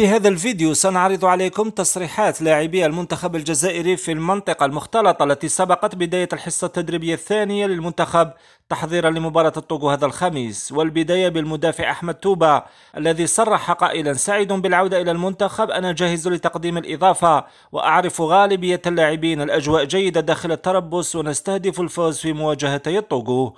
في هذا الفيديو سنعرض عليكم تصريحات لاعبي المنتخب الجزائري في المنطقة المختلطة التي سبقت بداية الحصة التدريبية الثانية للمنتخب تحضيرا لمباراة الطوغو هذا الخميس والبداية بالمدافع أحمد توبا الذي صرح قائلا سعيد بالعودة إلى المنتخب أنا جاهز لتقديم الإضافة وأعرف غالبية اللاعبين الأجواء جيدة داخل التربص ونستهدف الفوز في مواجهتي الطوغو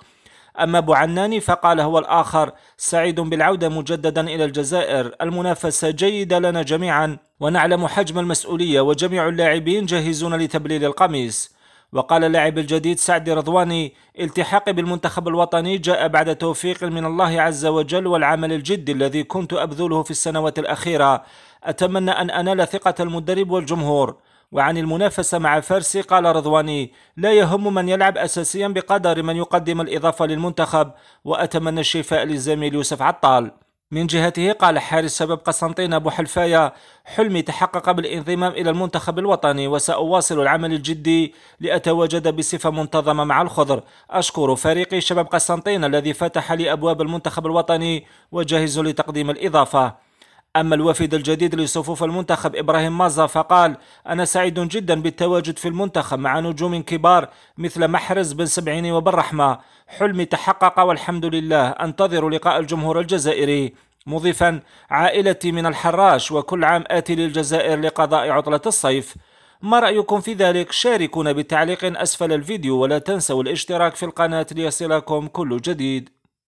أما أبو عناني فقال هو الآخر سعيد بالعودة مجددا إلى الجزائر المنافسة جيدة لنا جميعا ونعلم حجم المسؤولية وجميع اللاعبين جاهزون لتبليل القميص وقال اللاعب الجديد سعدي رضواني التحاقي بالمنتخب الوطني جاء بعد توفيق من الله عز وجل والعمل الجدي الذي كنت أبذله في السنوات الأخيرة أتمنى أن أنال ثقة المدرب والجمهور وعن المنافسة مع فارسي قال رضواني لا يهم من يلعب أساسيا بقدر من يقدم الإضافة للمنتخب وأتمنى الشفاء للزميل يوسف عطال من جهته قال حارس شباب قسنطين أبو حلفاية حلمي تحقق بالانضمام إلى المنتخب الوطني وسأواصل العمل الجدي لأتواجد بصفة منتظمة مع الخضر أشكر فريقي شباب قسنطين الذي فتح لي أبواب المنتخب الوطني وجاهز لتقديم الإضافة أما الوفد الجديد لصفوف المنتخب إبراهيم مازا فقال أنا سعيد جدا بالتواجد في المنتخب مع نجوم كبار مثل محرز بن سبعيني وبالرحمة حلمي تحقق والحمد لله أنتظر لقاء الجمهور الجزائري مضيفا عائلتي من الحراش وكل عام آتي للجزائر لقضاء عطلة الصيف ما رأيكم في ذلك؟ شاركونا بتعليق أسفل الفيديو ولا تنسوا الاشتراك في القناة ليصلكم كل جديد